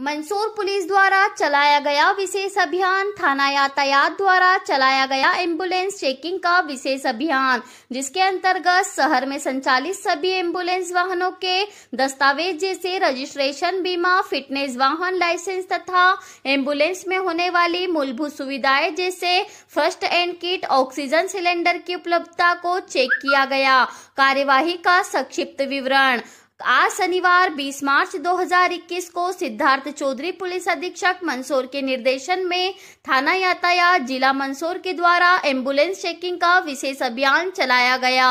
Mansoor police द्वारा चलाया गया विशेष अभियान थाना यातायात द्वारा चलाया गया एम्बुलेंस चेकिंग का विशेष अभियान जिसके अंतर्गत शहर में संचालित सभी एम्बुलेंस वाहनों के दस्तावेज जैसे रजिस्ट्रेशन बीमा फिटनेस वाहन लाइसेंस तथा एम्बुलेंस में होने वाली मूलभूत सुविधाएं जैसे first aid kit oxygen cylinder की उपलब्धता को चेक किया गया कार्यवाही का संक्षिप्त विवरण आज शनिवार 20 मार्च 2021 को सिद्धार्थ चौधरी पुलिस अधीक्षक मंदसौर के निर्देशन में थाना यातायात जिला मंसूर के द्वारा एम्बुलेंस चेकिंग का विशेष अभियान चलाया गया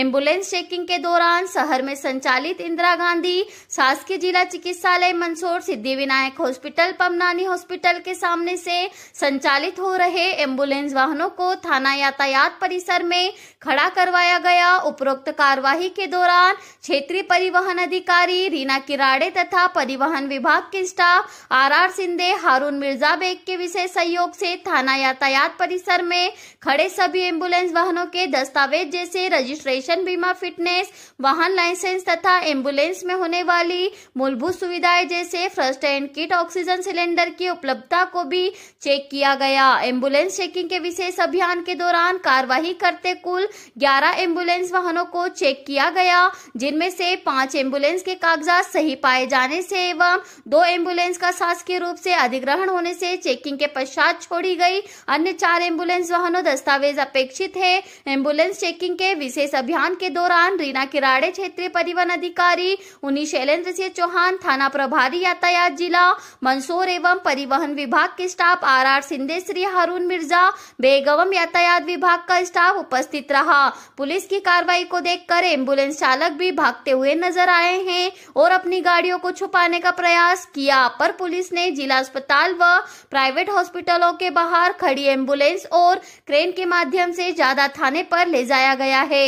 एम्बुलेंस चेकिंग के दौरान शहर में संचालित इंदिरा गांधी शासकीय जिला चिकित्सालय मंदसौर सिद्धि विनायक हॉस्पिटल पमनानी हॉस्पिटल के सामने से संचालित हो रहे एम्बुलेंस वाहनों को थाना यातायात परिसर में खड़ा करवाया गया उपरोक्त कार्यवाही के दौरान क्षेत्रीय परिवहन परिवहन अधिकारी रीना किराड़े तथा परिवहन विभाग के staff R R Sindhe Haroon Mirza Baig के विशेष सहयोग से थाना यातायात परिसर में खड़े सभी एम्बुलेंस वाहनों के दस्तावेज जैसे रजिस्ट्रेशन बीमा फिटनेस वाहन लाइसेंस तथा एम्बुलेंस में होने वाली मूलभूत सुविधाएं जैसे first and kit oxygen cylinder की उपलब्धता को भी चेक किया गया एम्बुलेंस चेकिंग के विशेष अभियान के दौरान कार्यवाही करते कुल ग्यारह एम्बुलेंस वाहनों को चेक किया गया जिनमें से पांच एम्बुलेंस के कागजात सही पाए जाने से एवं दो एम्बुलेंस का शासकीय रूप से अधिग्रहण होने से चेकिंग के पश्चात छोड़ी गई अन्य चार एम्बुलेंस वाहनों दस्तावेज अपेक्षित है एम्बुलेंस चेकिंग के विशेष अभियान के दौरान रीना किराड़े क्षेत्रीय परिवहन अधिकारी उन्नी शैलेन्द्र सिंह चौहान थाना प्रभारी यातायात जिला मंसूर एवं परिवहन विभाग के staff R R Sindhe Shri Mirza Begum यातायात विभाग का स्टाफ उपस्थित रहा पुलिस की कार्रवाई को देखकर एम्बुलेंस चालक भी भागते हुए नजर लेकर आए हैं और अपनी गाड़ियों को छुपाने का प्रयास किया पर पुलिस ने जिला अस्पताल व प्राइवेट हॉस्पिटलों के बाहर खड़ी एम्बुलेंस और क्रेन के माध्यम से ज्यादा थाने पर ले जाया गया है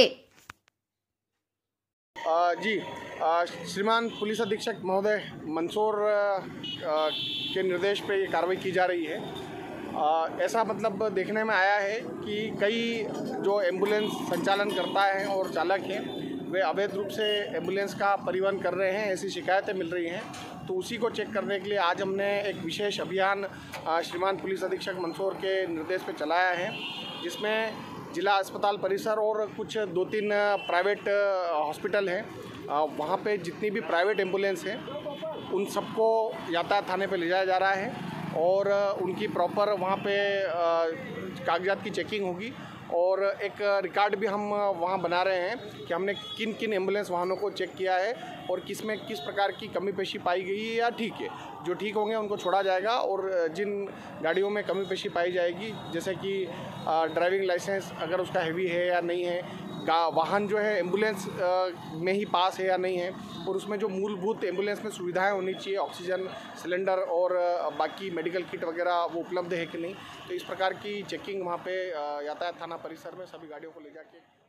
आ, जी श्रीमान पुलिस अधीक्षक महोदय मंसूर के निर्देश पे ये कार्रवाई की जा रही है आ, ऐसा मतलब देखने में आया है कि कई जो एम्बुलेंस संचालन करता है और चालक हैं वे अवैध रूप से एम्बुलेंस का परिवहन कर रहे हैं ऐसी शिकायतें मिल रही हैं तो उसी को चेक करने के लिए आज हमने एक विशेष अभियान श्रीमान पुलिस अधीक्षक मंसूर के निर्देश पर चलाया है जिसमें जिला अस्पताल परिसर और कुछ दो तीन प्राइवेट हॉस्पिटल हैं वहाँ पे जितनी भी प्राइवेट एम्बुलेंस हैं उन सबको यातायात थाने पे ले जाया जा रहा है और उनकी प्रॉपर वहाँ पे कागजात की चेकिंग होगी और एक रिकॉर्ड भी हम वहाँ बना रहे हैं कि हमने किन किन एम्बुलेंस वाहनों को चेक किया है और किस में किस प्रकार की कमी पेशी पाई गई है या ठीक है जो ठीक होंगे उनको छोड़ा जाएगा और जिन गाड़ियों में कमी पेशी पाई जाएगी जैसे कि ड्राइविंग लाइसेंस अगर उसका हैवी है या नहीं है गा वाहन जो है एम्बुलेंस में ही पास है या नहीं है और उसमें जो मूलभूत एम्बुलेंस में सुविधाएं होनी चाहिए ऑक्सीजन सिलेंडर और बाकी मेडिकल किट वगैरह वो उपलब्ध है कि नहीं तो इस प्रकार की चेकिंग वहाँ पे यातायात थाना परिसर में सभी गाड़ियों को ले जाके